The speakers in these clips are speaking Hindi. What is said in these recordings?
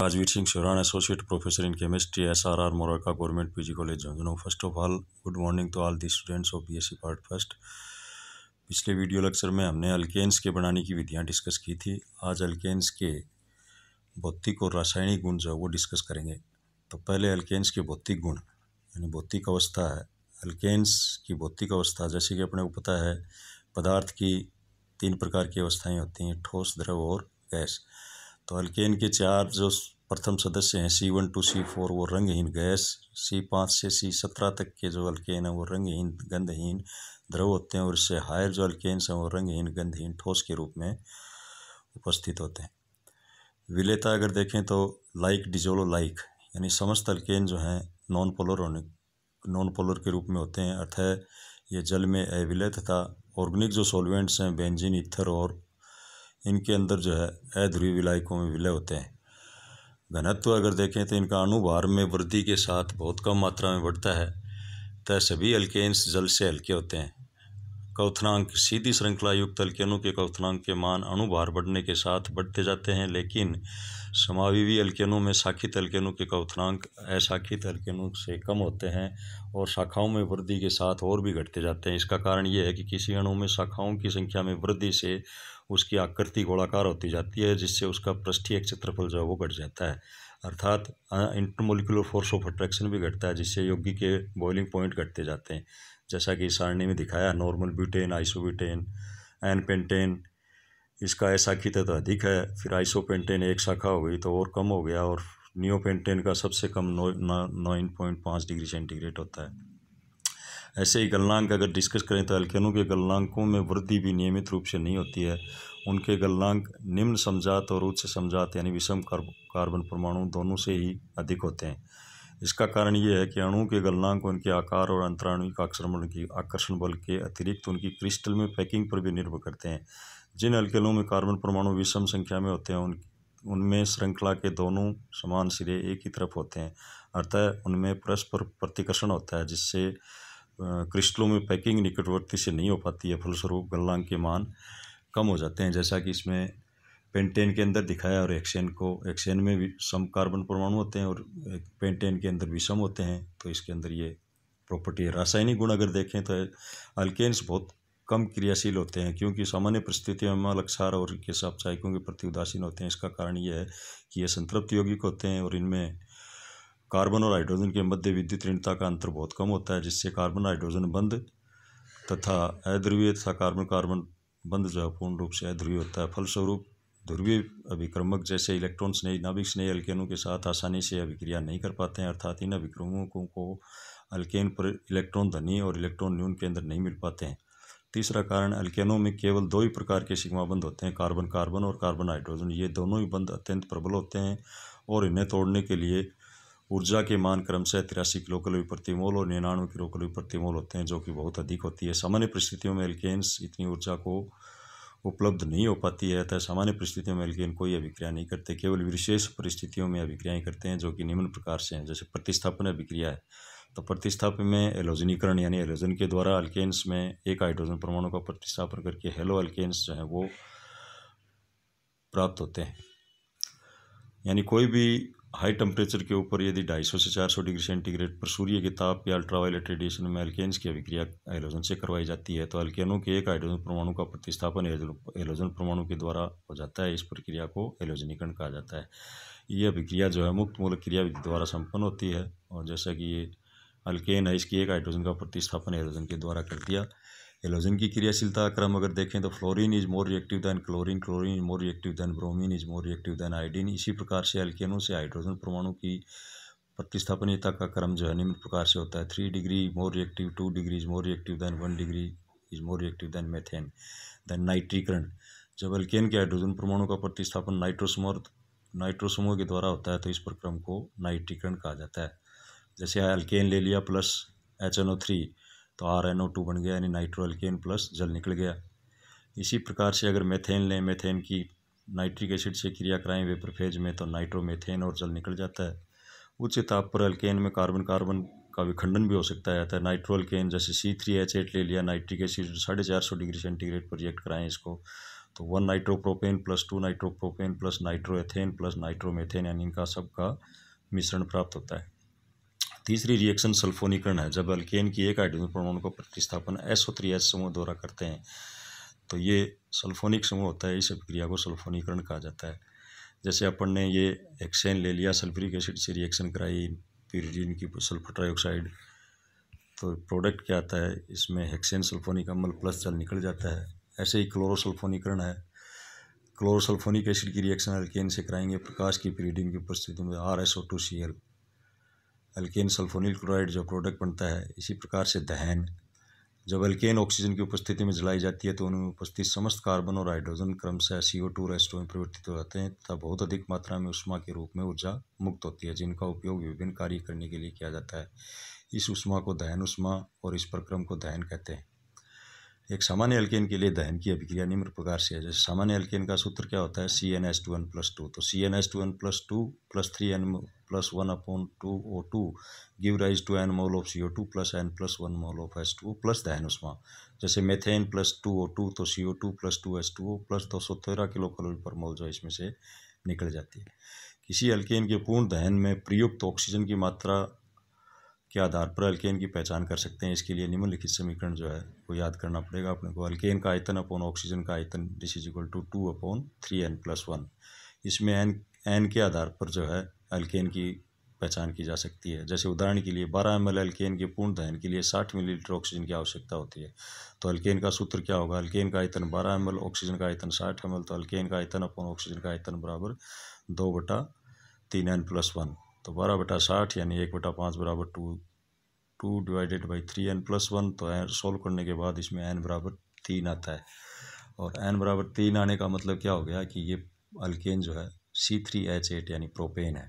Rajveer Singh Soran associate professor in chemistry S R R Morarka government P G college Jhunjhunu first of all good morning to all the students of B S C part first पिछले वीडियो लेक्चर में हमने अल्केन्स के बनाने की विधियाँ डिस्कस की थी आज अल्केन्स के भौतिक और रासायनिक गुण जो है वो डिस्कस करेंगे तो पहले अल्केन्स के भौतिक गुण यानी भौतिक अवस्था है अल्केन्स की भौतिक अवस्था जैसे कि अपने को पता है पदार्थ की तीन प्रकार की अवस्थाएँ होती हैं ठोस द्रव और गैस तो अल्केन के चार जो प्रथम सदस्य हैं C one to C four वो रंगहीन गैस सी पाँच से सी सत्रह तक के जो अल्केन हैं वो रंगहीन गंधहीन द्रव होते हैं और इससे हायर जो अल्केन्स हैं वो रंगहीन गंधहीन ठोस के रूप में उपस्थित होते हैं विलेता अगर देखें तो लाइक डिजोलो लाइक यानी समस्त अल्केन जो हैं नॉन पोलर होने नॉन पोलर के रूप में होते हैं अतः ये जल में अविलय तथा ऑर्गेनिक जो सॉल्वेंट्स हैं बेंजिन इथर और इनके अंदर जो है अध्रुवी विलायकों में विलय होते हैं घनत्व अगर देखें तो इनका अनुभार में वृद्धि के साथ बहुत कम मात्रा में बढ़ता है तथा सभी अल्केन्स जल से हल्के होते हैं कौथनांक सीधी श्रृंखला युक्त अल्केनों के कौथनांक के मान अणुभार बढ़ने के साथ बढ़ते जाते हैं लेकिन समावीवी अल्केनों में शाखित अल्केनों के कौथनांक अशाखित अल्केनों से कम होते हैं और शाखाओं में वृद्धि के साथ और भी घटते जाते हैं इसका कारण यह है कि किसी अणु में शाखाओं की संख्या में वृद्धि से उसकी आकृति गोलाकार होती जाती है जिससे उसका पृष्ठीय क्षेत्रफल जो है वो घट जाता है अर्थात इंटरमोलिकुलर फोर्स ऑफ अट्रैक्शन भी घटता है जिससे योगी के बॉइलिंग पॉइंट घटते जाते हैं जैसा कि सारणी में दिखाया normal butane isobutane N pentane इसका ऐसा की तत्व अधिक है फिर आइसोपेंटेन एक शाखा हो गई तो और कम हो गया और पेंटेन का सबसे कम नौ नौ पॉइंट पाँच डिग्री सेंटीग्रेड होता है ऐसे ही गलनांक अगर डिस्कस करें तो अल्केनों के गलनांकों में वृद्धि भी नियमित रूप से नहीं होती है उनके गलनांक निम्न समझात और उच्च समझात यानी विषम कार्बन परमाणु दोनों से ही अधिक होते हैं इसका कारण ये है कि अणु के गलनांक उनके आकार और अंतराणुक आक्रमण की आकर्षण बल के अतिरिक्त उनकी क्रिस्टल में पैकिंग पर भी निर्भर करते हैं जिन अल्केलों में कार्बन परमाणु विषम संख्या में होते हैं उन उनमें श्रृंखला के दोनों समान सिरे एक ही तरफ होते हैं अर्थात उनमें परस्पर प्रतिकर्षण होता है जिससे क्रिस्टलों में पैकिंग निकटवर्ती से नहीं हो पाती है फलस्वरूप गलनांक के मान कम हो जाते हैं जैसा कि इसमें पेंटेन के अंदर दिखाया और एक्सेन को एक्सेन में भी सम कार्बन परमाणु होते हैं और पेंटेन के अंदर भी सम होते हैं तो इसके अंदर ये प्रॉपर्टी है रासायनिक गुण अगर देखें तो अल्केन्स बहुत कम क्रियाशील होते हैं क्योंकि सामान्य परिस्थितियों में अलक्षार और इनके चायकों के प्रति उदासीन होते हैं इसका कारण यह है कि ये संतृप्त यौगिक होते हैं और इनमें कार्बन और हाइड्रोजन के मध्य विद्युत ऋणता का अंतर बहुत कम होता है जिससे कार्बन हाइड्रोजन बंद तथा अध्रुवीय तथा कार्बन कार्बन बंद जो है पूर्ण रूप से अध्रुवीय होता है फलस्वरूप ध्रुवीय अभिक्रमक जैसे इलेक्ट्रॉन स्नेही नाभिक स्नेही अल्केनों के साथ आसानी से अभिक्रिया नहीं कर पाते हैं अर्थात इन अभिक्रमकों को अल्केन पर इलेक्ट्रॉन धनी और इलेक्ट्रॉन न्यून के अंदर नहीं मिल पाते हैं तीसरा कारण अल्केनों में केवल दो ही प्रकार के सिग्मा बंद होते हैं कार्बन कार्बन और कार्बन हाइड्रोजन ये दोनों ही बंद अत्यंत प्रबल होते हैं और इन्हें तोड़ने के लिए ऊर्जा के मान क्रमशः तिरासी किलो कैलोरी प्रति मोल और निन्यानवे किलो कैलोरी प्रति मोल होते हैं जो कि बहुत अधिक होती है सामान्य परिस्थितियों में एल्केन्स इतनी ऊर्जा को उपलब्ध नहीं हो पाती है अतः सामान्य परिस्थितियों में एल्केन कोई अभिक्रिया नहीं करते केवल विशेष परिस्थितियों में अभिक्रियाएँ करते हैं जो कि निम्न प्रकार से हैं जैसे प्रतिस्थापन अभिक्रिया है तो प्रतिस्थापन में एलोजनीकरण यानी एलोजन के द्वारा अल्केन्स में एक हाइड्रोजन परमाणु का प्रतिस्थापन करके हेलो अल्केन्स जो हैं वो प्राप्त होते हैं यानी कोई भी हाई टेम्परेचर के ऊपर यदि 250 से 400 डिग्री सेंटीग्रेड पर सूर्य के ताप या अल्ट्रावायलेट रेडिएशन में अल्केन्स की अभिक्रिया हाइड्रोजन से करवाई जाती है तो अल्केनों के एक हाइड्रोजन परमाणु का प्रतिस्थापन एलोजन परमाणु के द्वारा हो जाता है इस प्रक्रिया को एलोजनीकरण कहा जाता है ये अभिक्रिया जो है मुक्त मूलक क्रिया द्वारा संपन्न होती है और जैसा कि ये अल्केन है इसकी एक हाइड्रोजन का प्रतिस्थापन हाइड्रोजन के द्वारा कर दिया हेलोजन की क्रियाशीलता का क्रम अगर देखें तो fluorine is more reactive than chlorine chlorine is more reactive than bromine is more reactive than iodine इसी प्रकार से एल्केनों से हाइड्रोजन परमाणु की प्रतिस्थापनीयता का क्रम जो है निम्न प्रकार से होता है three degree more reactive two degree is more reactive than one degree is more reactive than methane than नाइट्रीकरण जब एल्केन के हाइड्रोजन परमाणु का प्रतिस्थापन नाइट्रोसमोर नाइट्रोसमो के द्वारा होता है तो इस प्रक्रम को नाइट्रीकरण कहा जाता है जैसे अल्केन ले लिया plus H N O three तो आर एन ओ टू बन गया यानी नाइट्रो एल्केन प्लस जल निकल गया इसी प्रकार से अगर मेथेन लें मेथेन की नाइट्रिक एसिड से क्रिया कराएं वेपर फेज में तो नाइट्रोमेथेन और जल निकल जाता है उच्च ताप पर अल्केन में कार्बन कार्बन का विखंडन भी हो सकता है अतः नाइट्रो जैसे सी थ्री एच एट ले लिया नाइट्रिक एसिड साढ़े चार सौ डिग्री सेंटीग्रेड पर रिएक्ट कराएं इसको तो one nitropropane plus two nitropropane plus nitroethane plus nitromethane यानी इनका सबका मिश्रण प्राप्त होता है तीसरी रिएक्शन सल्फोनीकरण है जब अल्केन की एक हाइड्रोजन परमाणु का प्रतिस्थापन एसओ थ्री एस समूह द्वारा करते हैं तो ये सल्फोनिक समूह होता है इस अभिक्रिया को सल्फोनीकरण कहा जाता है जैसे अपन ने ये एक्सेन ले लिया सल्फ्यूरिक एसिड से रिएक्शन कराई पीरिडीन की सल्फर ट्राइऑक्साइड तो प्रोडक्ट क्या आता है इसमें हेक्सेन सल्फोनिक अम्ल प्लस जल निकल जाता है ऐसे ही क्लोरोसल्फोनीकरण है क्लोरोसल्फोनिक एसिड की रिएक्शन अल्केन से कराएंगे प्रकाश की पीरिडीन की उपस्थिति में R S O two C L alkane sulphonyl chloride जो प्रोडक्ट बनता है इसी प्रकार से दहन जब एल्केन ऑक्सीजन की उपस्थिति में जलाई जाती है तो उनमें उपस्थित समस्त कार्बन और हाइड्रोजन क्रमशः सी ओ टू रेस्टो में परिवर्तित हो जाते हैं तथा बहुत अधिक मात्रा में उष्मा के रूप में ऊर्जा मुक्त होती है जिनका उपयोग विभिन्न कार्य करने के लिए किया जाता है इस उष्मा को दहन उष्मा और इस प्रक्रम को दहन कहते हैं एक सामान्य अल्केन के लिए दहन की अभिक्रिया निम्न प्रकार से है जैसे सामान्य अल्केन का सूत्र क्या होता है C N S two N plus two तो C N S two N plus two plus three N plus 1 upon 2O2 give rise to n mole of CO2 plus n plus 1 mole of H2O plus दहन उसमा जैसे methane plus two O two तो C O two plus two S two O plus दो सौ तेरह किलो कैलोरी पर मोल जो इसमें से निकल जाती है किसी अल्केन के पूर्ण दहन में प्रयुक्त ऑक्सीजन की मात्रा के आधार पर अल्केन की पहचान कर सकते हैं इसके लिए निम्नलिखित समीकरण जो है वो याद करना पड़ेगा अपने को अल्केन का आयतन अपॉन ऑक्सीजन का आयतन this is equal to two upon three N plus one इसमें एन एन के आधार पर जो है अल्केन की पहचान की जा सकती है जैसे उदाहरण के लिए 12 एम एल अल्केन के पूर्ण दहन के लिए 60 मिलीलीटर ऑक्सीजन की आवश्यकता होती है तो अल्केन का सूत्र क्या होगा अल्केन का आयतन 12 एम एल ऑक्सीजन का आयतन 60 एम एल तो अल्केन का आयतन अपन ऑक्सीजन का आयतन बराबर दो बटा तीन एन प्लस वन तो बारह बटा साठ यानी एक बटा पाँच बराबर two two divided by three N plus one तो एन सोल्व करने के बाद इसमें एन बराबर तीन आता है और एन बराबर तीन आने का मतलब क्या हो गया कि ये अल्केन जो है सी थ्री एच एट यानी प्रोपेन है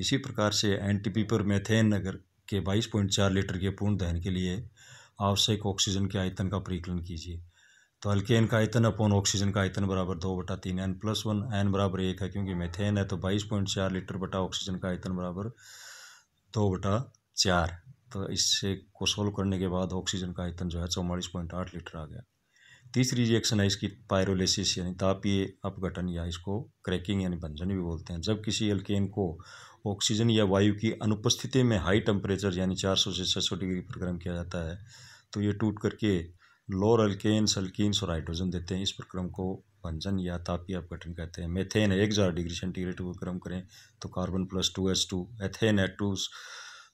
इसी प्रकार से एंटी पीपर मेथेन अगर के 22.4 लीटर के पूर्ण दहन के लिए आवश्यक ऑक्सीजन के आयतन का परिकलन कीजिए तो अल्केन का आयतन अपॉन ऑक्सीजन का आयतन बराबर दो बटा तीन एन प्लस वन एन बराबर एक है क्योंकि मेथेन है तो बाईस पॉइंट चार लीटर बटा ऑक्सीजन का आयतन बराबर दो बटा चार तो इससे को सोल्व करने के बाद ऑक्सीजन का आयतन जो है चौवालीस पॉइंट आठ लीटर आ गया तीसरी रिएक्शन है इसकी पायरोलिसिस यानी तापीय अपघटन या इसको क्रैकिंग यानी बंजन भी बोलते हैं जब किसी एल्केन को ऑक्सीजन या वायु की अनुपस्थिति में हाई टेम्परेचर यानी 400 से 600 डिग्री पर गर्म किया जाता है तो ये टूट करके लोअर अल्केन सल्किन्स और हाइड्रोजन देते हैं इस प्रक्रम को भंजन या तापीय अपघटन कहते हैं मेथेन एक हज़ार डिग्री सेंटीग्रेड को गर्म करें तो carbon plus two H two ethane eight two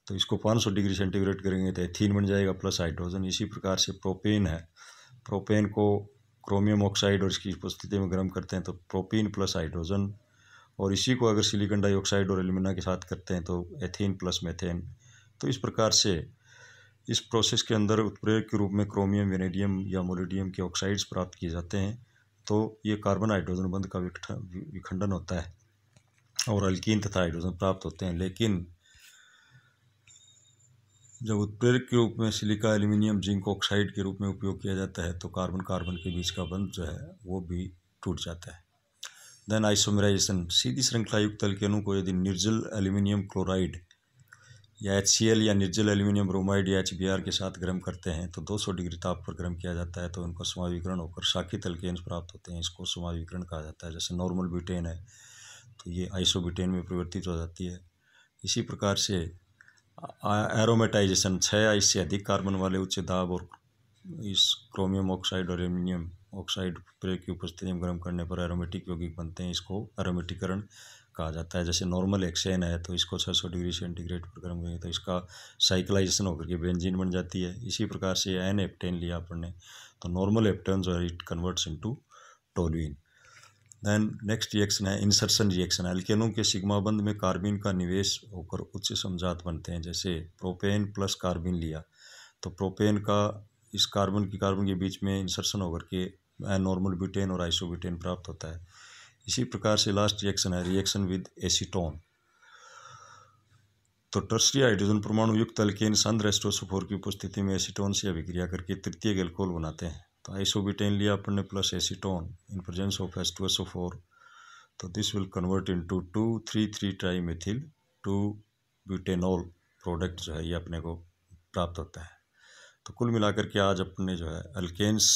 तो इसको पाँच सौ डिग्री सेंटीग्रेड करेंगे तो एथीन बन जाएगा प्लस हाइड्रोजन इसी प्रकार से प्रोपेन है प्रोपेन को क्रोमियम ऑक्साइड और इसकी उपस्थिति में गर्म करते हैं तो प्रोपीन प्लस हाइड्रोजन और इसी को अगर सिलिकॉन डाइऑक्साइड और एल्यूमिना के साथ करते हैं तो एथीन प्लस मेथेन तो इस प्रकार से इस प्रोसेस के अंदर उत्प्रेरक के रूप में क्रोमियम वेनेडियम या मोलिडियम के ऑक्साइड्स प्राप्त किए जाते हैं तो ये कार्बन हाइड्रोजन बंध का विखंडन होता है और अल्किन तथा हाइड्रोजन प्राप्त होते हैं लेकिन जब उत्प्रेरक के रूप में सिलिका एल्यूमिनियम जिंक ऑक्साइड के रूप में उपयोग किया जाता है तो कार्बन कार्बन के बीच का बंध जो है वो भी टूट जाता है देन आइसोमराइजेशन सीधी श्रृंखलायुक्त युक्त के को यदि निर्जल एल्यूमिनियम क्लोराइड या एच या निर्जल एल्यूमिनियम ब्रोमाइड या एच के साथ गर्म करते हैं तो 200 डिग्री ताप पर गर्म किया जाता है तो उनका समाविकरण होकर शाखी तलकेन प्राप्त होते हैं इसको समाविकरण कहा जाता है जैसे नॉर्मल ब्यूटेन है तो ये आइसोब्यूटेन में परिवर्तित हो जाती है इसी प्रकार से एरोमेटाइजेशन छः आई से अधिक कार्बन वाले उच्च दाब और इस क्रोमियम ऑक्साइड और एल्यूमिनियम ऑक्साइड प्रयोग की उपस्थिति में गर्म करने पर एरोमेटिक यौगिक बनते हैं इसको एरोमेटिकरण कहा जाता है जैसे नॉर्मल एक्सेन है तो इसको छः सौ डिग्री सेंटीग्रेड पर गर्म करेंगे तो इसका साइकिलाइजेशन होकर के बेंजीन बन जाती है इसी प्रकार से एन एप्टेन लिया अपन ने तो नॉर्मल एप्टेन जो है it converts into toluene then next reaction है इंसर्शन रिएक्शन एल्केनों के सिग्मा बंद में कार्बिन का निवेश होकर उच्च समझात बनते हैं जैसे प्रोपेन प्लस कार्बिन लिया तो प्रोपेन का इस कार्बन की कार्बन के बीच में इंसर्शन होकर के नॉर्मल ब्यूटेन और आइसोब्यूटेन प्राप्त होता है इसी प्रकार से लास्ट रिएक्शन है रिएक्शन विद एसीटोन तो टर्सरी हाइड्रोजन परमाणु युक्त अल्केन संध रेस्टोसोफोर की उपस्थिति में एसीटोन से अभिक्रिया करके तृतीय गैल्कोल बनाते हैं तो लिया plus in S two S O four तो this will convert into two three three trimethyl two butanol product जो है ये अपने को प्राप्त होता है तो कुल मिलाकर के आज अपने जो है अल्केन्स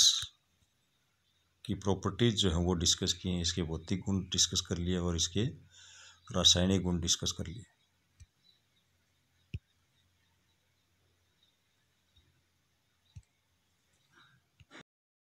की प्रॉपर्टीज़ जो है वो डिस्कस किए हैं इसके भौतिक गुण डिस्कस कर लिए और इसके रासायनिक गुण डिस्कस कर लिए